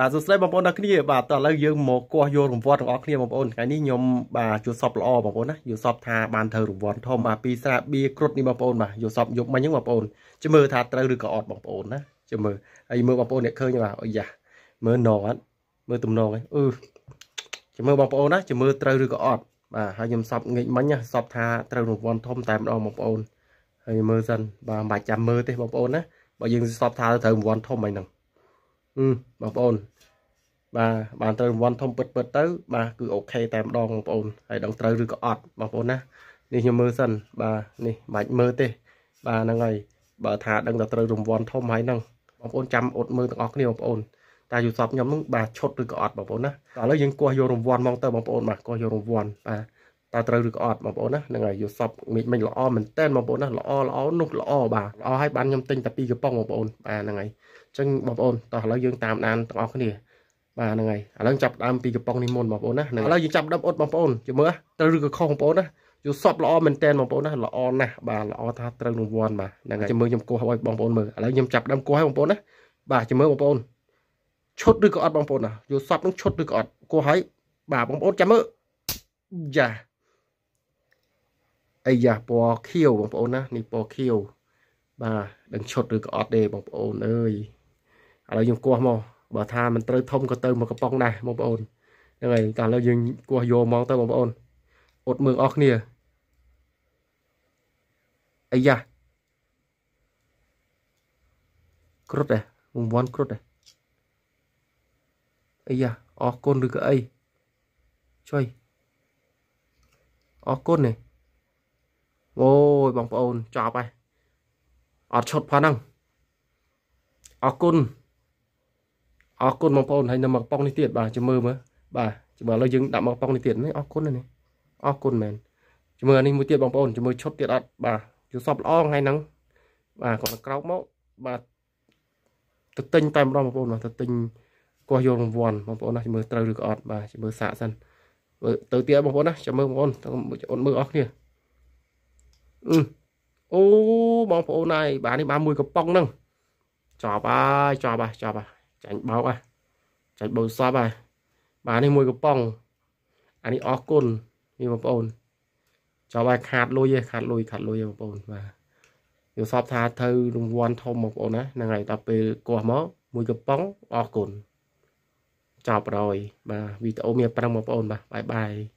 បាទសួស្តីបងប្អូនទាំងគ្នាបាទឥឡូវយើងមកគាស់យករង្វាន់ទាំងអស់គ្នាបងប្អូនថ្ងៃនេះខ្ញុំបាទជួសពល្អបងប្អូនណាយល់សពថាបានត្រូវរង្វាន់ធំបាទពីស្រាបៀគ្រុតនេះបងប្អូនបាទយល់សពយប់មិញហ្នឹងបងប្អូនជិះមើលថាត្រូវឬក៏អត់បងប្អូនណាជិះមើលហើយមើលបងប្អូនអ្នកឃើញបាទអូយ៉ាមើលនងអត់មើលទំនងអីអឺជិះមើលបងប្អូនណាជិះមើលត្រូវឬក៏អត់បាទហើយខ្ញុំសពងេកមិញណាសពថាត្រូវរង្វាន់ធំតែម្ដងបងប្អូនហើយមើលសិនបាទមិនបាច់ចាំមើលទេបងប្អូនណាបើយើងសពថាត្រូវរង្វាន់ធំអីហ្នឹងបងប្អូនបាទបានត្រូវរង្វាន់ធំពិតពិតទៅ បាទគឺអូខេតែម្ដងបងប្អូនហើយដឹងត្រូវឬក៏អត់បងប្អូនណា នេះខ្ញុំមើលសិនបាទនេះមិនបាច់មើលទេ បាទហ្នឹងហើយបើថាដឹងតែត្រូវរង្វាន់ធំហើយហ្នឹងបងប្អូនចាំអត់មើលទាំងអស់គ្នាបងប្អូនតាយូសបខ្ញុំហ្នឹងបាទឈុតឬក៏អត់បងប្អូនណាឥឡូវយើងគោះយករង្វាន់មកទៅបងប្អូនបាទគោះយករង្វាន់បាទតើត្រូវឬក៏អត់បងប្អូនណាហ្នឹងហើយយកសពមីមិញល្អមែនតើបងប្អូនណាល្អល្អនោះល្អបាទល្អហើយបានខ្ញុំទិញតែពីរកំប៉ុងបងប្អូនបាទហ្នឹងហើយអញ្ចឹងបងប្អូនតោះឥឡូវយើងតាមដានទាំងអស់គ្នាបាទហ្នឹងហើយឥឡូវចាប់ដើមពីកំប៉ុងនេះមុនបងប្អូនណាឥឡូវយើងចាប់ដើមអ៊ុតបងប្អូនជមើត្រូវឬក៏ខុសបងប្អូនណាយល់សពល្អមែនតើបងប្អូនណាល្អណាស់បាទល្អថាត្រូវរង្វាន់បាទហ្នឹងហើយជមើខ្ញុំគោះឲ្យបងប្អូនមើលឥឡូវខ្ញុំចាប់ដើមគោះឲ្យបងប្អូនណាបាទជមើបងប្អូនឈុតឬក៏អត់បងប្អូនណាយល់សពនឹងឈុតឬក៏អត់គោះឲ្យបាទបងប្អូនចាំមើលយ៉ាអាយ៉ាពណ៌ខៀវបងប្អូនណានេះពណ៌ខៀវបាទដឹងឈុតឬក៏អត់ទេបងប្អូនអើយឥឡូវយើងគោះមកបើថាមិនត្រូវធំក៏ទៅមកកំប៉ុងដែរបងប្អូនហ្នឹងហើយតែឥឡូវយើងគោះយកមកទៅបងប្អូន អត់មើងអស់គ្នាអាយ៉ាគ្រុតដែររង្វាន់គ្រុតដែរអាយ៉ាអរគុណឬក៏អីជួយអរគុណនេះអូយបងប្អូនចប់ហើយអត់ឈុតផងហ្នឹងអរគុណអរគុណបងប្អូនហើយនៅមកប៉ុងនេះទៀតបាទជមើមើបាទជមើឥឡូវយើង ដាក់មកប៉ុងនេះទៀតនេះអរគុណនេះអរគុណមែនជមើនេះមួយទៀតបងប្អូនជមើឈុតទៀតអត់បាទយល់សពល្អថ្ងៃហ្នឹងបាទគាត់ក្រោកមកបាទទៅទិញតែម្ដងបងប្អូនទៅទិញកោះយករង្វាន់បងប្អូនណាជមើត្រូវឬក៏អត់បាទជមើសាកសិនទៅទៀតបងប្អូនណាចាំមើលបងប្អូនអត់មើលអស់គ្នាអូបងប្អូនហើយបាទនេះបានមួយកំប៉ុងហ្នឹងចប់ហើយចប់ហើយចប់ហើយចាញ់បោកហើយចាញ់បោកសពហើយបាទនេះមួយកំប៉ុងអានេះអរគុណនេះបងប្អូន ចប់ហើយខាតលុយឯងខាតលុយខាតលុយឯងបងប្អូនបាទយល់សពថាទៅរង្វាន់ធំបងប្អូនណាហ្នឹងហើយដល់ពេលកោះមកមួយកំប៉ុងអរគុណចប់រយបាទវីដេអូមាន5បងប្អូនបាទបាយបាយ